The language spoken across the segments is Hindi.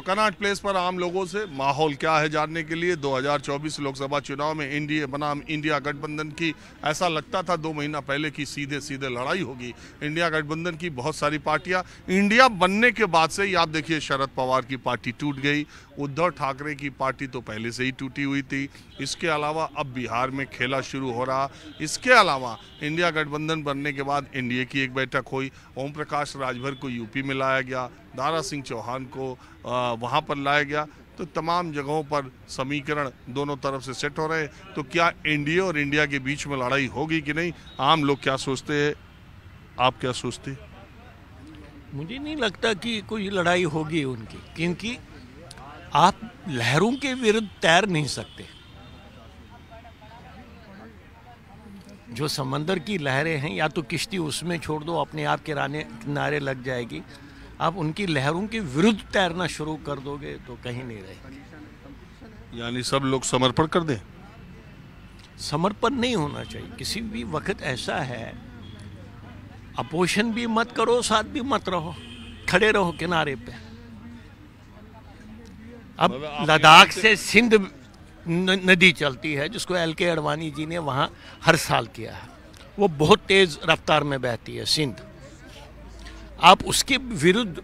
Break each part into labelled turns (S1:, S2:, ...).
S1: तो कनाट प्लेस पर आम लोगों से माहौल क्या है जानने के लिए 2024 लोकसभा चुनाव में इंडिया बनाम इंडिया गठबंधन की ऐसा लगता था दो महीना पहले की सीधे सीधे लड़ाई होगी इंडिया गठबंधन की बहुत सारी पार्टियां इंडिया बनने के बाद से ही आप देखिए शरद पवार की पार्टी टूट गई उद्धव ठाकरे की पार्टी तो पहले से ही टूटी हुई थी इसके अलावा अब बिहार में खेला शुरू हो रहा इसके अलावा इंडिया गठबंधन बनने के बाद एन की एक बैठक हुई ओम प्रकाश राजभर को यूपी में लाया गया दारा सिंह चौहान को वहाँ पर लाया गया तो तमाम जगहों पर समीकरण दोनों तरफ से सेट हो रहे हैं तो क्या इंडिया और इंडिया के बीच में लड़ाई होगी कि नहीं आम लोग क्या सोचते हैं
S2: आप क्या सोचते मुझे नहीं लगता कि कोई लड़ाई होगी उनकी क्योंकि आप लहरों के विरुद्ध तैर नहीं सकते जो समंदर की लहरें हैं या तो किश्ती उसमें छोड़ दो अपने आप किराने किनारे लग जाएगी आप उनकी लहरों के विरुद्ध तैरना शुरू कर दोगे तो कहीं नहीं रहे
S1: यानी सब लोग समर्पण कर दें
S2: समर्पण नहीं होना चाहिए किसी भी वक्त ऐसा है अपोषण भी मत करो साथ भी मत रहो खड़े रहो किनारे पे
S3: अब लद्दाख से
S2: सिंध नदी चलती है जिसको एल के अडवाणी जी ने वहाँ हर साल किया है वो बहुत तेज़ रफ्तार में बहती है सिंध आप उसके विरुद्ध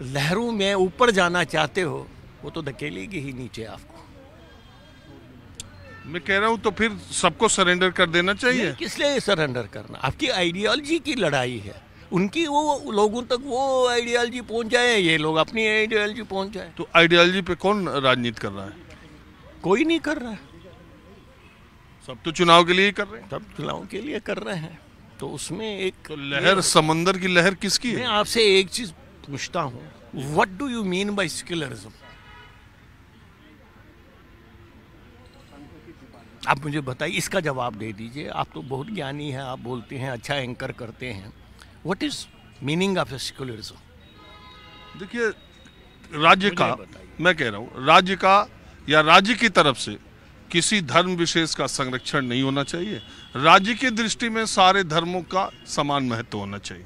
S2: लहरों में ऊपर जाना चाहते हो वो तो धकेलेगी ही नीचे आपको मैं कह रहा हूँ तो फिर सबको सरेंडर कर देना चाहिए किस लिए सरेंडर करना आपकी आइडियोलॉजी की लड़ाई है उनकी वो लोगों तक वो आइडियोलॉजी पहुंचाए ये लोग अपनी आइडियोलॉजी पहुंचाए
S1: तो आइडियोलॉजी पे कौन राजनीति कर रहा है कोई नहीं कर रहा है सब तो चुनाव के लिए कर रहे हैं सब चुनाव
S2: के लिए कर रहे हैं तो उसमें एक लहर
S1: समंदर की लहर किसकी मैं
S2: आपसे एक चीज पूछता हूँ what do you mean by secularism आप मुझे बताइए इसका जवाब दे दीजिए आप तो बहुत ज्ञानी हैं आप बोलते हैं अच्छा एंकर करते हैं what is meaning of secularism देखिए राज्य का मैं कह रहा हूँ राज्य का
S1: या राज्य की तरफ से किसी धर्म विशेष का संरक्षण नहीं होना चाहिए राज्य की
S2: दृष्टि में सारे धर्मों का समान महत्व होना चाहिए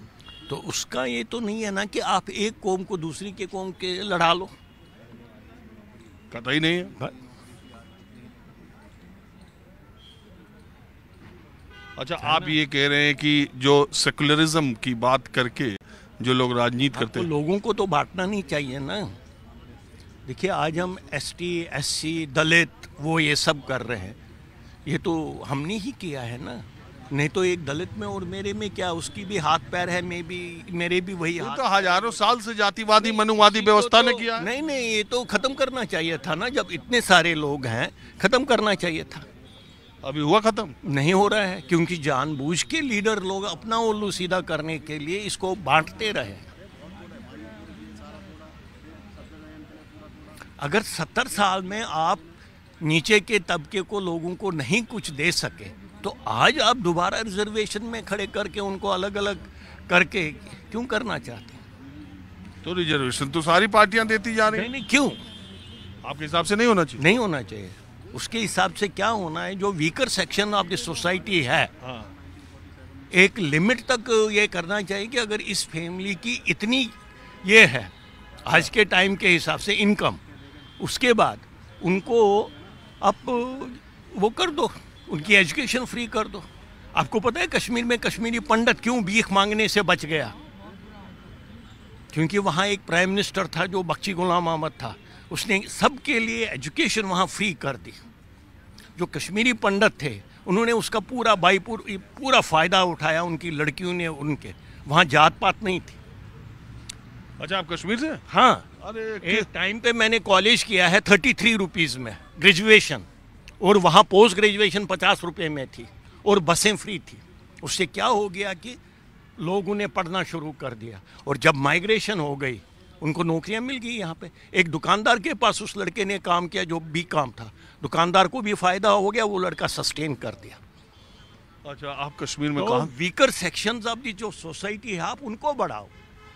S2: तो उसका ये तो नहीं है ना कि आप एक कौम को दूसरी के कौम के लड़ा लो कतई नहीं है
S1: अच्छा आप ये कह रहे हैं कि जो सेकुलरिज्म की बात करके जो लोग राजनीति
S2: करते हैं लोगों को तो बांटना नहीं चाहिए ना देखिए आज हम एस टी एस सी दलित वो ये सब कर रहे हैं ये तो हमने ही किया है ना नहीं तो एक दलित में और मेरे में क्या उसकी भी हाथ पैर है मे भी मेरे भी वही हाथ तो हजारों साल से जातिवादी मनुवादी तो व्यवस्था तो, ने किया नहीं नहीं ये तो खत्म करना चाहिए था ना जब इतने सारे लोग हैं खत्म करना चाहिए था अभी हुआ खत्म नहीं हो रहा है क्योंकि जानबूझ के लीडर लोग अपना उल्लू सीधा करने के लिए इसको बांटते रहे अगर सत्तर साल में आप नीचे के तबके को लोगों को नहीं कुछ दे सके तो आज आप दोबारा रिजर्वेशन में खड़े करके उनको अलग अलग करके क्यों करना चाहते हैं तो रिजर्वेशन तो सारी पार्टियां देती जा रही नहीं, नहीं क्यों आपके हिसाब से नहीं होना चाहिए नहीं होना चाहिए उसके हिसाब से क्या होना है जो weaker section of the society है हाँ। एक लिमिट तक ये करना चाहिए कि अगर इस फैमिली की इतनी ये है आज के टाइम के हिसाब से इनकम उसके बाद उनको आप वो कर दो उनकी एजुकेशन फ्री कर दो आपको पता है कश्मीर में कश्मीरी पंडित क्यों भीख मांगने से बच गया क्योंकि वहाँ एक प्राइम मिनिस्टर था जो बख्शी गुलाम अहमद था उसने सबके लिए एजुकेशन वहाँ फ्री कर दी जो कश्मीरी पंडित थे उन्होंने उसका पूरा बाईपुर पूरा फ़ायदा उठाया उनकी लड़कियों ने उनके वहाँ जात पात नहीं थी अच्छा आप कश्मीर से हाँ अरे एक टाइम पे मैंने कॉलेज किया है थर्टी थ्री रुपीज़ में ग्रेजुएशन और वहाँ पोस्ट ग्रेजुएशन पचास रुपये में थी और बसें फ्री थी उससे क्या हो गया कि लोगों ने पढ़ना शुरू कर दिया और जब माइग्रेशन हो गई उनको नौकरियां मिल गई यहाँ पे एक दुकानदार के पास उस लड़के ने काम किया जो बी काम था दुकानदार को भी फ़ायदा हो गया वो लड़का सस्टेन कर दिया अच्छा आप कश्मीर में तो वीकर सेक्शंस ऑफ दी जो सोसाइटी है आप उनको बढ़ाओ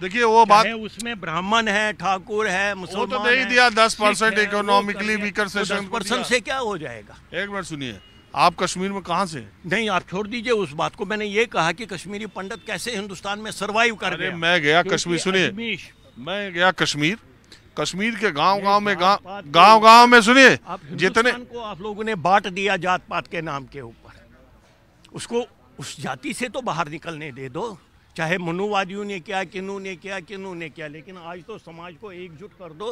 S2: देखिए वो बात है उसमें ब्राह्मण है ठाकुर है तो मुसलमान तो दे ही दिया दस percent economically weaker section percent से क्या हो जाएगा एक बार सुनिए आप कश्मीर में कहाँ से नहीं आप छोड़ दीजिए उस बात को मैंने ये कहा कि कश्मीरी पंडित कैसे हिंदुस्तान में सर्वाइव कर रहे मैं गया कश्मीर सुनिए
S1: मैं गया कश्मीर कश्मीर के गांव गांव में गांव गांव में सुनिए जितने को
S2: आप लोगों ने बांट दिया जात पात के नाम के ऊपर उसको उस जाति से तो बाहर निकलने दे दो चाहे मनुवादियों ने क्या किन्नू ने क्या किन्नू ने क्या लेकिन आज तो समाज को एकजुट कर दो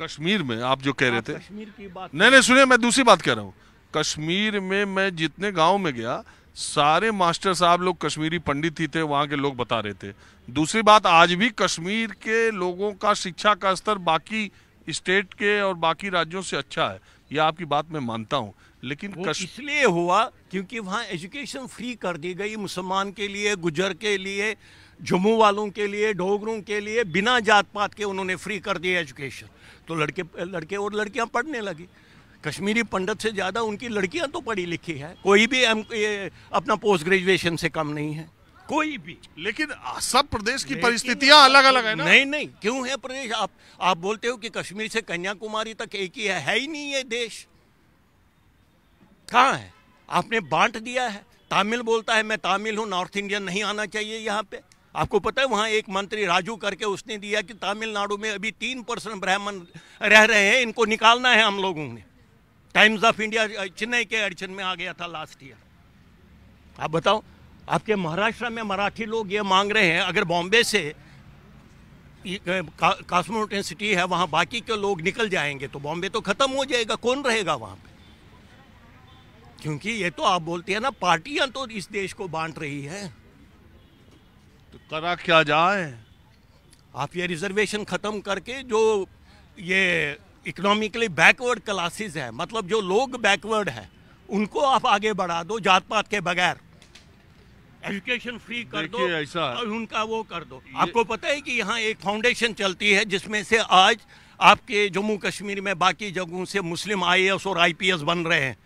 S1: कश्मीर में आप जो कह रहे थे कश्मीर की बात नहीं नहीं सुनिए मैं दूसरी बात कह रहा हूँ कश्मीर में मैं जितने गांव में गया सारे मास्टर साहब लोग कश्मीरी पंडित ही थे वहाँ के लोग बता रहे थे दूसरी बात आज भी कश्मीर के लोगों का शिक्षा का स्तर बाकी स्टेट के और बाकी राज्यों से अच्छा है
S2: ये आपकी बात मैं मानता हूँ लेकिन कश... इसलिए हुआ क्योंकि वहाँ एजुकेशन फ्री कर दी गई मुसलमान के लिए गुजर के लिए जम्मू वालों के लिए डोगरों के लिए बिना जात पात के उन्होंने फ्री कर दिया एजुकेशन तो लड़के लड़के और लड़कियाँ पढ़ने लगी कश्मीरी पंडित से ज़्यादा उनकी लड़कियां तो पढ़ी लिखी है कोई भी अपना पोस्ट ग्रेजुएशन से कम नहीं है कोई भी लेकिन सब प्रदेश की परिस्थितियां अलग अलग है ना नहीं नहीं क्यों है प्रदेश आप आप बोलते हो कि कश्मीर से कन्याकुमारी तक एक ही है, है ही नहीं ये देश कहा है आपने बांट दिया है तमिल बोलता है मैं तमिल हूं नॉर्थ इंडियन नहीं आना चाहिए यहाँ पे आपको पता है वहां एक मंत्री राजू करके उसने दिया कि तमिलनाडु में अभी तीन परसेंट ब्राह्मण रह रहे हैं इनको निकालना है हम लोगों ने टाइम्स ऑफ इंडिया चेन्नई के एडिशन में आ गया था लास्ट ईयर आप बताओ आपके महाराष्ट्र में मराठी लोग ये मांग रहे हैं अगर बॉम्बे से कॉस्मोपोलिटन सिटी है वहाँ बाकी के लोग निकल जाएंगे तो बॉम्बे तो ख़त्म हो जाएगा कौन रहेगा वहाँ पे क्योंकि ये तो आप बोलते हैं ना पार्टियां तो इस देश को बांट रही है तो करा क्या जाए आप ये रिजर्वेशन ख़त्म करके जो ये इकोनॉमिकली बैकवर्ड क्लासेस हैं मतलब जो लोग बैकवर्ड हैं उनको आप आगे बढ़ा दो जात पात के बगैर एजुकेशन फ्री कर दो ऐसा और उनका वो कर दो आपको पता है कि यहाँ एक फाउंडेशन चलती है जिसमें से आज आपके जम्मू कश्मीर में बाकी जगहों से मुस्लिम आईएएस और आईपीएस बन रहे हैं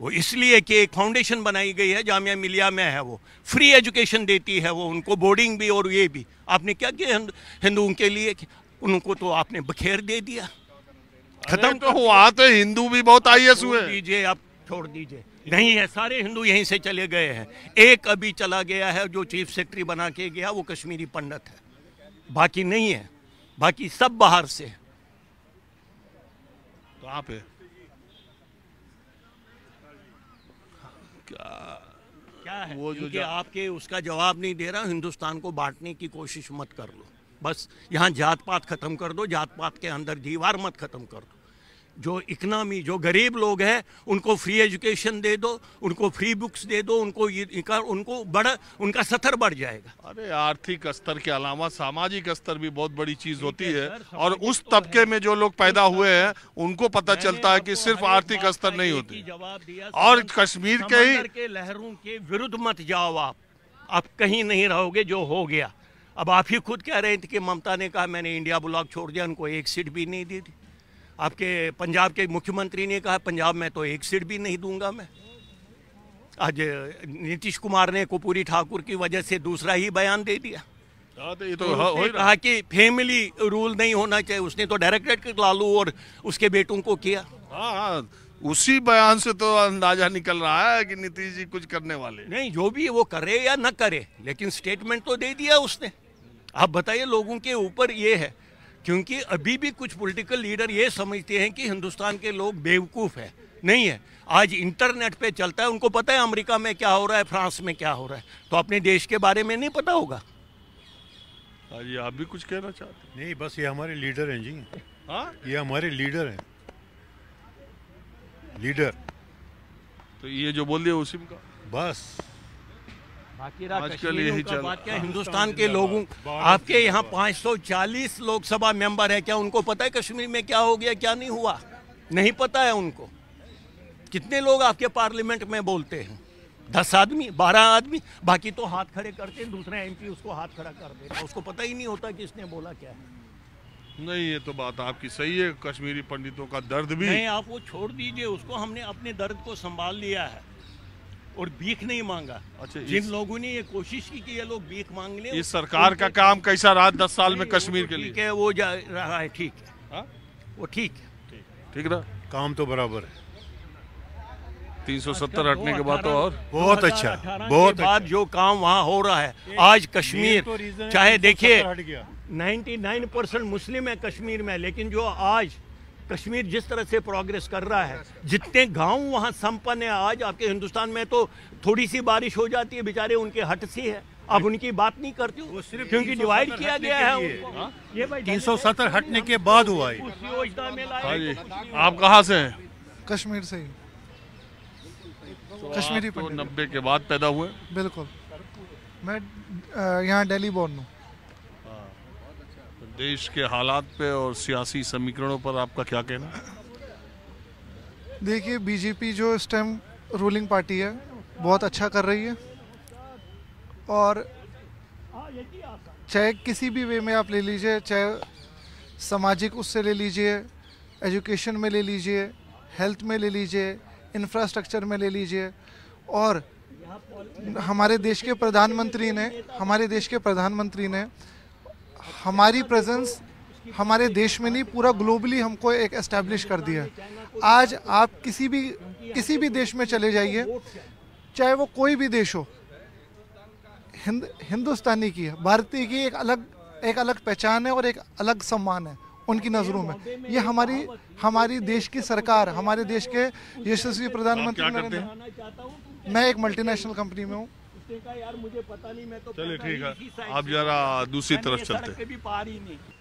S2: वो इसलिए कि एक फाउंडेशन बनाई गई है जामिया मिलिया में है वो फ्री एजुकेशन देती है वो उनको बोर्डिंग भी और ये भी आपने क्या किया हिंदुओं के लिए उनको तो आपने बखेर दे दिया खत्म तो, तो हुआ तो हिंदू भी बहुत आई हुए दीजिए आप छोड़ दीजिए नहीं है सारे हिंदू यहीं से चले गए हैं एक अभी चला गया है जो चीफ सेक्रेटरी बना के गया वो कश्मीरी पंडित है बाकी नहीं है बाकी सब बाहर से तो आप है। क्या
S1: क्या है वो जो
S2: आपके उसका जवाब नहीं दे रहा हिंदुस्तान को बांटने की कोशिश मत कर लो बस यहाँ जात पात खत्म कर दो जात पात के अंदर दीवार मत खत्म कर दो जो इकनॉमी जो गरीब लोग हैं उनको फ्री एजुकेशन दे दो उनको फ्री बुक्स दे दो उनको ये उनको बढ़ उनका सतर बढ़ जाएगा
S1: अरे आर्थिक स्तर के अलावा सामाजिक स्तर भी बहुत बड़ी चीज होती है और उस तो तबके में जो लोग पैदा हुए हैं उनको पता चलता है कि
S2: सिर्फ आर्थिक स्तर नहीं होती जवाब दिया और कश्मीर के ही लहरों के विरुद्ध मत जाओ आप आप कहीं नहीं रहोगे जो हो गया अब आप ही खुद कह रहे थे कि ममता ने कहा मैंने इंडिया ब्लॉक छोड़ दिया उनको एक सीट भी नहीं दी थी आपके पंजाब के मुख्यमंत्री ने कहा पंजाब में तो एक सीट भी नहीं दूंगा मैं आज नीतीश कुमार ने कुपूरी ठाकुर की वजह से दूसरा ही बयान दे दिया
S1: हाँ, तो ये तो, तो हाँ, कहा
S2: कि फैमिली रूल नहीं होना चाहिए उसने तो डायरेक्टरेट लालू और उसके बेटों को किया हाँ, हाँ उसी बयान से तो अंदाजा निकल रहा है कि नीतीश जी कुछ करने वाले नहीं जो भी वो करे या न करे लेकिन स्टेटमेंट तो दे दिया उसने आप बताइए लोगों के ऊपर ये है क्योंकि अभी भी कुछ पॉलिटिकल लीडर ये समझते हैं कि हिंदुस्तान के लोग बेवकूफ़ है नहीं है आज इंटरनेट पे चलता है उनको पता है अमेरिका में क्या हो रहा है फ्रांस में क्या हो रहा है तो अपने देश के बारे में नहीं पता होगा
S1: जी आप भी कुछ कहना चाहते नहीं बस ये हमारे लीडर हैं जी हाँ
S2: ये हमारे लीडर हैं
S1: लीडर तो ये जो बोल दिया उसी का बस
S2: आजकल यही चल बात क्या हाँ। हिंदुस्तान के लोगों आपके यहाँ 540 लोकसभा मेंबर है क्या उनको पता है कश्मीर में क्या हो गया क्या नहीं हुआ नहीं पता है उनको कितने लोग आपके पार्लियामेंट में बोलते हैं दस आदमी बारह आदमी बाकी तो हाथ खड़े करते हैं दूसरा एमपी उसको हाथ खड़ा कर देता उसको पता ही नहीं होता कि इसने बोला क्या है
S1: नहीं ये तो बात आपकी सही है कश्मीरी पंडितों का दर्द भी नहीं
S2: आप वो छोड़ दीजिए उसको हमने अपने दर्द को संभाल लिया है और भीख नहीं मांगा अच्छा जिन लोगों ने ये कोशिश की कि ये लोग भीख मांग ले इस सरकार का काम कैसा
S1: रहा दस साल में कश्मीर के लिए
S2: वो जा रहा है ठीक है हाँ? वो ठीक है ठीक रहा काम तो बराबर है तीन सौ अच्छा, सत्तर हटने के बाद तो और बहुत अच्छा बहुत बाद अच्छा। जो काम वहाँ हो रहा है आज कश्मीर तो चाहे देखिए 99 परसेंट मुस्लिम है कश्मीर में लेकिन जो आज कश्मीर जिस तरह से प्रोग्रेस कर रहा है जितने गांव वहाँ संपन्न है आज आपके हिंदुस्तान में तो थोड़ी सी बारिश हो जाती है बेचारे उनके हट सी है अब उनकी बात नहीं करती हूँ क्योंकि डिवाइड किया गया है हाँ? ये भाई तीन सौ सत्तर हटने के बाद हुआ है हाँ आप कहाँ से हैं
S3: कश्मीर से कश्मीरी हाँ, तो नब्बे
S1: के बाद पैदा हुए बिल्कुल
S3: मैं यहाँ डेली बोर्न हूँ
S1: देश के हालात पे और सियासी समीकरणों पर आपका क्या कहना
S3: देखिए बीजेपी जो इस टाइम रूलिंग पार्टी है बहुत अच्छा कर रही है और चाहे किसी भी वे में आप ले लीजिए चाहे सामाजिक उससे ले लीजिए एजुकेशन में ले लीजिए हेल्थ में ले लीजिए इंफ्रास्ट्रक्चर में ले लीजिए और हमारे देश के प्रधानमंत्री ने हमारे देश के प्रधानमंत्री ने हमारी प्रेजेंस हमारे देश में नहीं पूरा ग्लोबली हमको एक एस्टेब्लिश कर दिया है आज आप किसी भी किसी भी देश में चले जाइए चाहे वो कोई भी देश हो हिंद हिंदुस्तानी की है भारतीय की एक अलग एक अलग पहचान है और एक अलग सम्मान है उनकी नज़रों में ये हमारी हमारी देश की सरकार हमारे देश के यशस्वी प्रधानमंत्री मैं एक मल्टीनेशनल कंपनी में हूँ
S2: कुत्ते का यार मुझे पता नहीं मैं तो चलिए ठीक है आप जरा दूसरी तरफ चलते भी पार ही नहीं